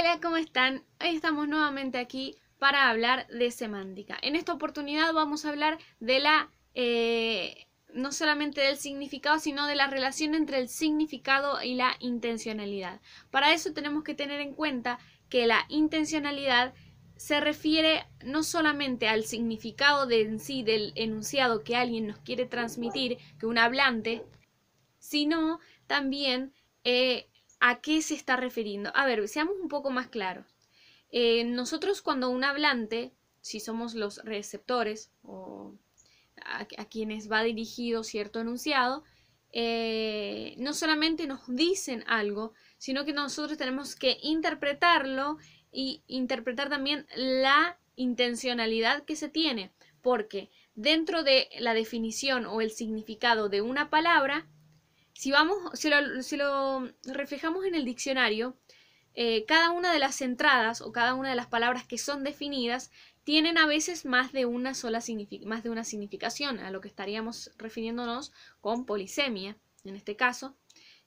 Hola, ¿cómo están? Hoy estamos nuevamente aquí para hablar de semántica. En esta oportunidad vamos a hablar de la, eh, no solamente del significado, sino de la relación entre el significado y la intencionalidad. Para eso tenemos que tener en cuenta que la intencionalidad se refiere no solamente al significado de en sí del enunciado que alguien nos quiere transmitir, que un hablante, sino también eh, ¿A qué se está refiriendo? A ver, seamos un poco más claros. Eh, nosotros cuando un hablante, si somos los receptores o a, quienes va dirigido cierto enunciado, eh, no solamente nos dicen algo, sino que nosotros tenemos que interpretarlo y interpretar también la intencionalidad que se tiene, porque dentro de la definición o el significado de una palabra si, vamos, si, lo, reflejamos en el diccionario, eh, cada una de las entradas o cada una de las palabras que son definidas tienen a veces más de una sola más de una significación, a lo que estaríamos refiriéndonos con polisemia, en este caso,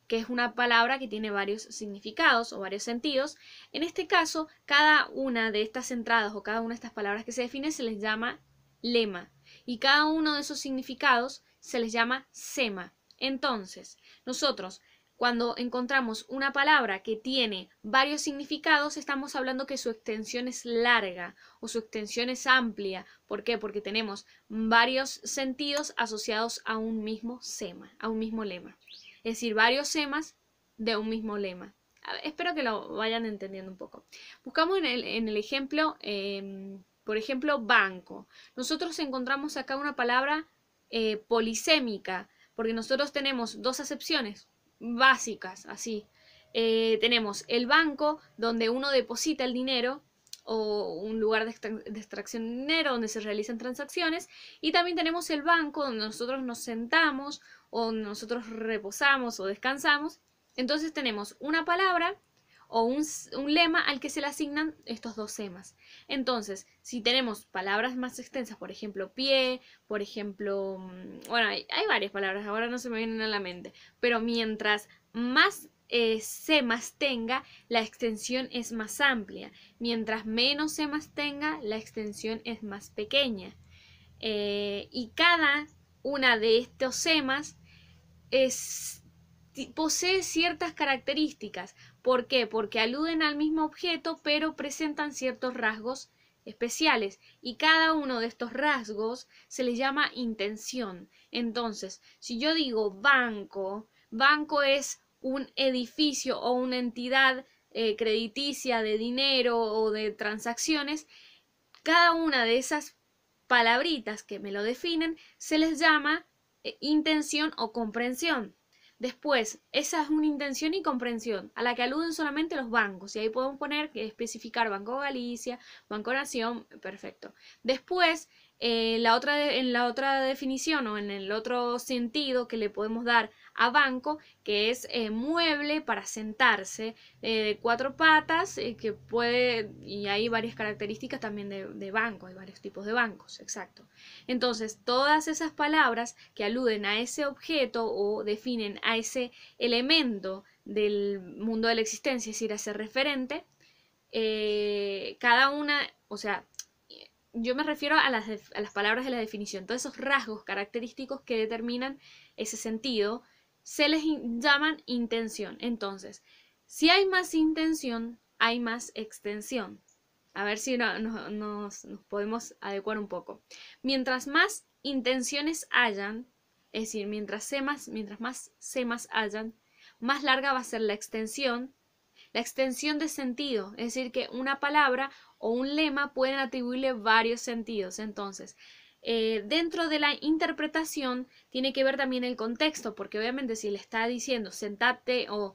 que es una palabra que tiene varios significados o varios sentidos. En este caso, cada una de estas entradas o cada una de estas palabras que se definen se les llama lema y cada uno de esos significados se les llama sema. Entonces, nosotros, cuando encontramos una palabra que tiene varios significados, estamos hablando que su extensión es larga o su extensión es amplia. ¿Por qué? Porque tenemos varios sentidos asociados a un mismo sema, a un mismo lema. Es decir, varios semas de un mismo lema. espero que lo vayan entendiendo un poco. Buscamos en el, ejemplo, em, por ejemplo, banco. Nosotros encontramos acá una palabra eh, polisémica porque nosotros tenemos dos acepciones básicas, así. Eh, tenemos el banco donde uno deposita el dinero o un lugar de, extracción de dinero donde se realizan transacciones y también tenemos el banco donde nosotros nos sentamos o nosotros reposamos o descansamos. Entonces tenemos una palabra o un, lema al que se le asignan estos dos semas. Entonces, si tenemos palabras más extensas, por ejemplo, pie, por ejemplo, mm, bueno, hay, varias palabras, ahora no se me vienen a la mente, pero mientras más semas eh, tenga, la extensión es más amplia. Mientras menos semas tenga, la extensión es más pequeña. Eh, y cada una de estos semas posee ciertas características. ¿Por qué? Porque aluden al mismo objeto pero presentan ciertos rasgos especiales y cada uno de estos rasgos se les llama intención. Entonces, si yo digo banco, banco es un edificio o una entidad eh, crediticia de dinero o de transacciones, cada una de esas palabritas que me lo definen se les llama eh, intención o comprensión. Después, esa es una intención y comprensión, a la que aluden solamente los bancos, y ahí podemos poner que especificar Banco Galicia, Banco Nación, perfecto. Después, eh, la otra, en la otra definición o en el otro sentido que le podemos dar a banco, que es eh, mueble para sentarse de eh, cuatro patas, que puede, y hay varias características también de, banco, hay varios tipos de bancos, exacto. Entonces, todas esas palabras que aluden a ese objeto o definen a ese elemento del mundo de la existencia, es ir a ser referente, cada una, o sea, yo me refiero a las, las palabras de la definición, todos esos rasgos característicos que determinan ese sentido, se les llaman intención. Entonces, si hay más intención, hay más extensión. A ver si nos, podemos adecuar un poco. Mientras más intenciones hayan, es decir, mientras, semas, mientras más semas hayan, más larga va a ser la extensión la extensión de sentido, es decir, que una palabra o un lema pueden atribuirle varios sentidos. Entonces, eh, dentro de la interpretación tiene que ver también el contexto, porque obviamente si le está diciendo sentate o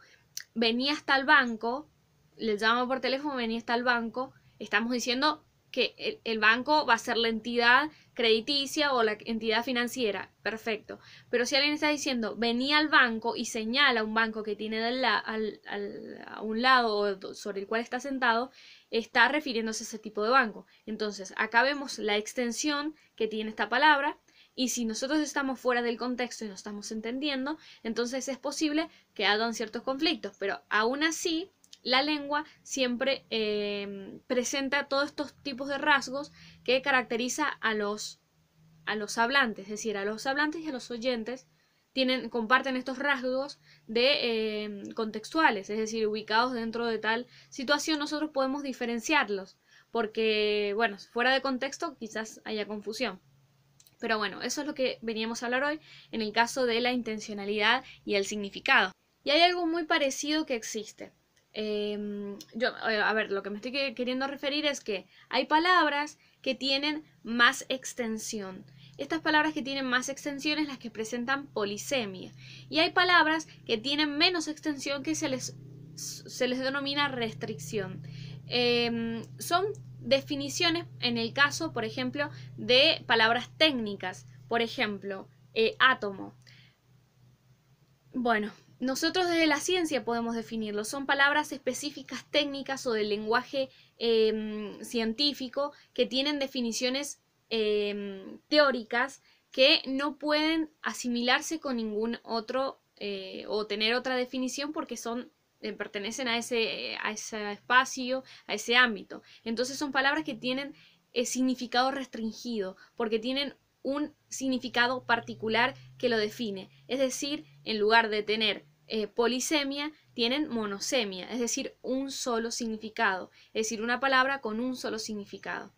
vení hasta el banco, le llama por teléfono, vení hasta el banco, estamos diciendo que el, banco va a ser la entidad crediticia o la entidad financiera, perfecto. Pero si alguien está diciendo, venía al banco y señala un banco que tiene al, a un lado sobre el cual está sentado, está refiriéndose a ese tipo de banco. Entonces, acá vemos la extensión que tiene esta palabra y si nosotros estamos fuera del contexto y no estamos entendiendo, entonces es posible que hagan ciertos conflictos, pero aún así la lengua siempre em, presenta todos estos tipos de rasgos que caracteriza a los, a los hablantes, es decir, a los hablantes y a los oyentes tienen, comparten estos rasgos de em, contextuales, es decir, ubicados dentro de tal situación nosotros podemos diferenciarlos, porque, bueno, fuera de contexto quizás haya confusión. Pero bueno, eso es lo que veníamos a hablar hoy en el caso de la intencionalidad y el significado. Y hay algo muy parecido que existe. Em, yo, eh, a ver, lo que me estoy queriendo referir es que hay palabras que tienen más extensión. Estas palabras que tienen más extensión es las que presentan polisemia. Y hay palabras que tienen menos extensión que se les, se les denomina restricción. Em, son definiciones en el caso, por ejemplo, de palabras técnicas. Por ejemplo, eh, átomo. Bueno, nosotros desde la ciencia podemos definirlo, son palabras específicas técnicas o del lenguaje em, científico que tienen definiciones em, teóricas que no pueden asimilarse con ningún otro eh, o tener otra definición porque son eh, pertenecen a ese, a ese espacio, a ese ámbito. Entonces son palabras que tienen eh, significado restringido porque tienen un significado particular que lo define. Es decir, en lugar de tener eh, polisemia, tienen monosemia, es decir, un solo significado, es decir, una palabra con un solo significado.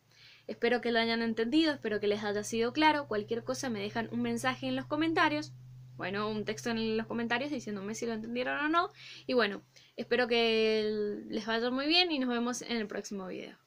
Espero que lo hayan entendido, espero que les haya sido claro. Cualquier cosa me dejan un mensaje en los comentarios. Bueno, un texto en los comentarios diciéndome si lo entendieron o no. Y bueno, espero que les vaya muy bien y nos vemos en el próximo video.